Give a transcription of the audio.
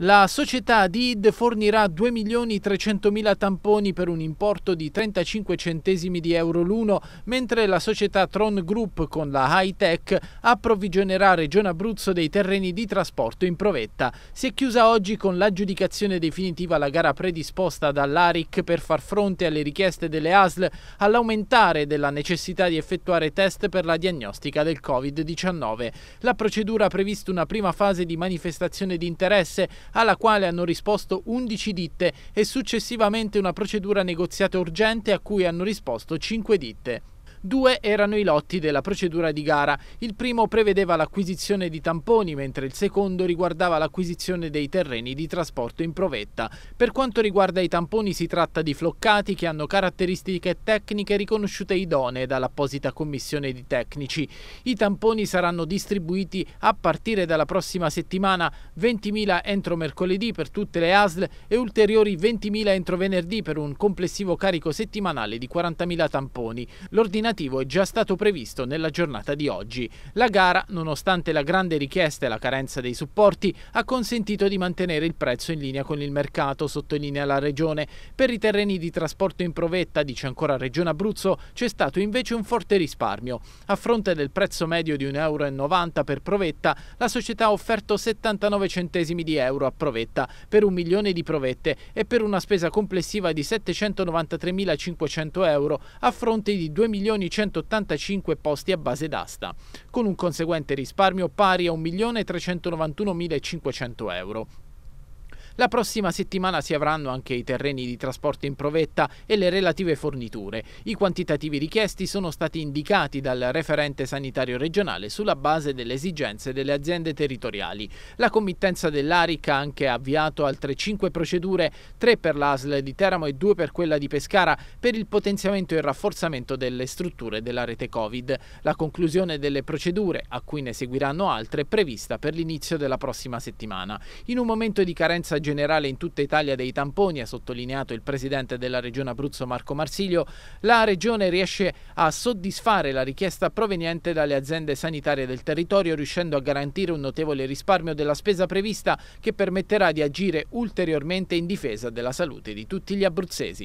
La società DID fornirà 2.300.000 tamponi per un importo di 35 centesimi di euro l'uno, mentre la società Tron Group con la High Tech approvvigionerà Regione Abruzzo dei terreni di trasporto in provetta. Si è chiusa oggi con l'aggiudicazione definitiva la gara predisposta dall'ARIC per far fronte alle richieste delle ASL all'aumentare della necessità di effettuare test per la diagnostica del Covid-19. La procedura ha previsto una prima fase di manifestazione di interesse alla quale hanno risposto 11 ditte e successivamente una procedura negoziata urgente a cui hanno risposto 5 ditte. Due erano i lotti della procedura di gara. Il primo prevedeva l'acquisizione di tamponi, mentre il secondo riguardava l'acquisizione dei terreni di trasporto in provetta. Per quanto riguarda i tamponi si tratta di floccati che hanno caratteristiche tecniche riconosciute idonee dall'apposita commissione di tecnici. I tamponi saranno distribuiti a partire dalla prossima settimana 20.000 entro mercoledì per tutte le ASL e ulteriori 20.000 entro venerdì per un complessivo carico settimanale di 40.000 tamponi. L'ordinativo alternativo è già stato previsto nella giornata di oggi. La gara, nonostante la grande richiesta e la carenza dei supporti, ha consentito di mantenere il prezzo in linea con il mercato, sottolinea la Regione. Per i terreni di trasporto in provetta, dice ancora Regione Abruzzo, c'è stato invece un forte risparmio. A fronte del prezzo medio di 1,90 euro per provetta, la società ha offerto 79 centesimi di euro a provetta per un milione di provette e per una spesa complessiva di 793.500 euro a fronte di 2 milioni 185 posti a base d'asta, con un conseguente risparmio pari a 1.391.500 euro. La prossima settimana si avranno anche i terreni di trasporto in provetta e le relative forniture. I quantitativi richiesti sono stati indicati dal referente sanitario regionale sulla base delle esigenze delle aziende territoriali. La committenza dell'ARIC ha anche avviato altre 5 procedure, 3 per l'ASL di Teramo e 2 per quella di Pescara, per il potenziamento e il rafforzamento delle strutture della rete Covid. La conclusione delle procedure, a cui ne seguiranno altre, è prevista per l'inizio della prossima settimana. In un momento di carenza generale in tutta Italia dei tamponi, ha sottolineato il presidente della regione Abruzzo Marco Marsiglio, la regione riesce a soddisfare la richiesta proveniente dalle aziende sanitarie del territorio riuscendo a garantire un notevole risparmio della spesa prevista che permetterà di agire ulteriormente in difesa della salute di tutti gli abruzzesi.